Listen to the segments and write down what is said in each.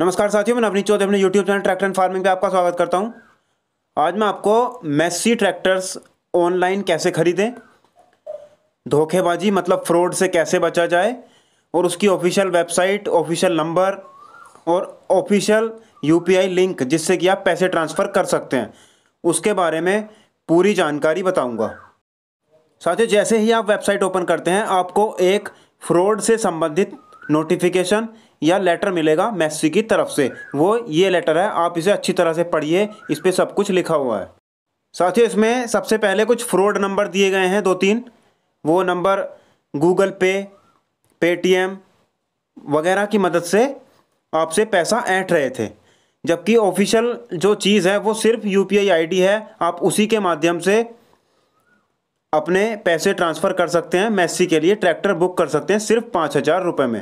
नमस्कार साथियों मैं अपनी चौधरी अपने YouTube channel tractor and farming पे आपका स्वागत करता हूँ आज मैं आपको मेस्सी ट्रैक्टर्स ऑनलाइन कैसे खरीदें धोखेबाजी मतलब फ्रॉड से कैसे बचा जाए और उसकी ऑफिशियल वेबसाइट ऑफिशियल नंबर और ऑफिशियल यूपीआई लिंक जिससे कि आप पैसे ट्रांसफ़र कर सकते हैं उसके बारे में पूरी जानकारी बताऊँगा साथियों जैसे ही आप वेबसाइट ओपन करते हैं आपको एक फ्रॉड से संबंधित नोटिफिकेशन या लेटर मिलेगा मेस्सी की तरफ से वो ये लेटर है आप इसे अच्छी तरह से पढ़िए इस पर सब कुछ लिखा हुआ है साथ ही इसमें सबसे पहले कुछ फ्रॉड नंबर दिए गए हैं दो तीन वो नंबर गूगल पे पेटीएम वगैरह की मदद से आपसे पैसा ऐंठ रहे थे जबकि ऑफिशियल जो चीज़ है वो सिर्फ यू पी है आप उसी के माध्यम से अपने पैसे ट्रांसफ़र कर सकते हैं मैसी के लिए ट्रैक्टर बुक कर सकते हैं सिर्फ पाँच हज़ार रुपये में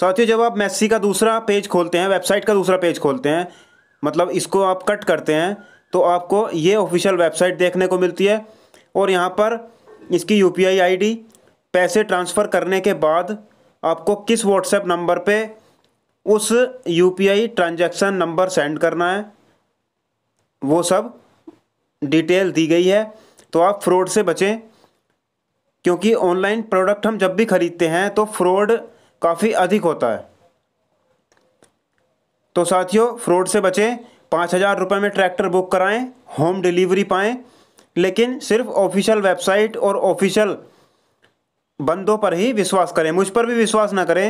साथियों जब आप मेस्सी का दूसरा पेज खोलते हैं वेबसाइट का दूसरा पेज खोलते हैं मतलब इसको आप कट करते हैं तो आपको ये ऑफिशियल वेबसाइट देखने को मिलती है और यहाँ पर इसकी यू पी आई पैसे ट्रांसफ़र करने के बाद आपको किस व्हाट्सएप नंबर पे उस U P I transaction number send करना है वो सब डिटेल दी गई है तो आप फ्रॉड से बचें क्योंकि ऑनलाइन प्रोडक्ट हम जब भी ख़रीदते हैं तो फ्रॉड काफ़ी अधिक होता है तो साथियों फ्रॉड से बचें पाँच हज़ार रुपये में ट्रैक्टर बुक कराएं होम डिलीवरी पाएं लेकिन सिर्फ ऑफिशियल वेबसाइट और ऑफिशियल बंदों पर ही विश्वास करें मुझ पर भी विश्वास ना करें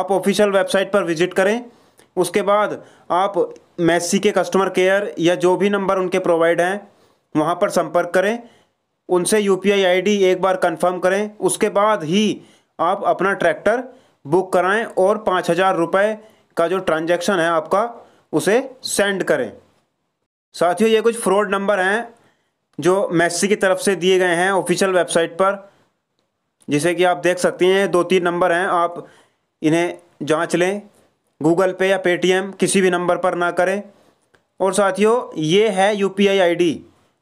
आप ऑफिशियल वेबसाइट पर विजिट करें उसके बाद आप मैसी के कस्टमर केयर या जो भी नंबर उनके प्रोवाइड हैं वहाँ पर संपर्क करें उनसे यू पी एक बार कन्फर्म करें उसके बाद ही आप अपना ट्रैक्टर बुक कराएं और पाँच हज़ार रुपये का जो ट्रांजैक्शन है आपका उसे सेंड करें साथियों ये कुछ फ्रॉड नंबर हैं जो मैसी की तरफ से दिए गए हैं ऑफिशियल वेबसाइट पर जिसे कि आप देख सकती हैं दो तीन नंबर हैं आप इन्हें जांच लें गूगल पे या पेटीएम किसी भी नंबर पर ना करें और साथियों ये है U P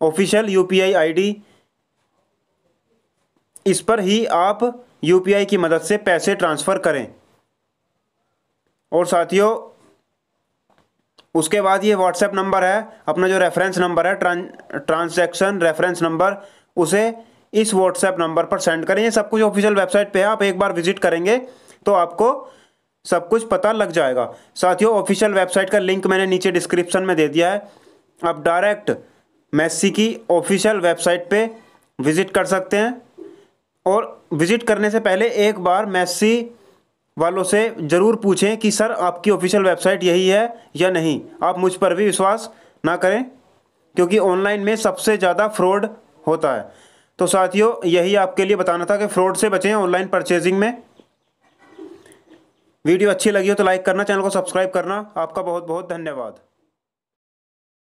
official UPI ID इस पर ही आप यू की मदद से पैसे ट्रांसफ़र करें और साथियों उसके बाद ये व्हाट्सएप नंबर है अपना जो रेफरेंस नंबर है ट्रां ट्रांजैक्शन रेफरेंस नंबर उसे इस व्हाट्सएप नंबर पर सेंड करें ये सब कुछ ऑफिशियल वेबसाइट पे है आप एक बार विजिट करेंगे तो आपको सब कुछ पता लग जाएगा साथियों ऑफिशियल वेबसाइट का लिंक मैंने नीचे डिस्क्रिप्शन में दे दिया है आप डायरेक्ट मैसी की ऑफिशियल वेबसाइट पर विजिट कर सकते हैं और विज़िट करने से पहले एक बार मैसी वालों से ज़रूर पूछें कि सर आपकी ऑफिशियल वेबसाइट यही है या नहीं आप मुझ पर भी विश्वास ना करें क्योंकि ऑनलाइन में सबसे ज़्यादा फ्रॉड होता है तो साथियों यही आपके लिए बताना था कि फ्रॉड से बचें ऑनलाइन परचेजिंग में वीडियो अच्छी लगी हो तो लाइक करना चैनल को सब्सक्राइब करना आपका बहुत बहुत धन्यवाद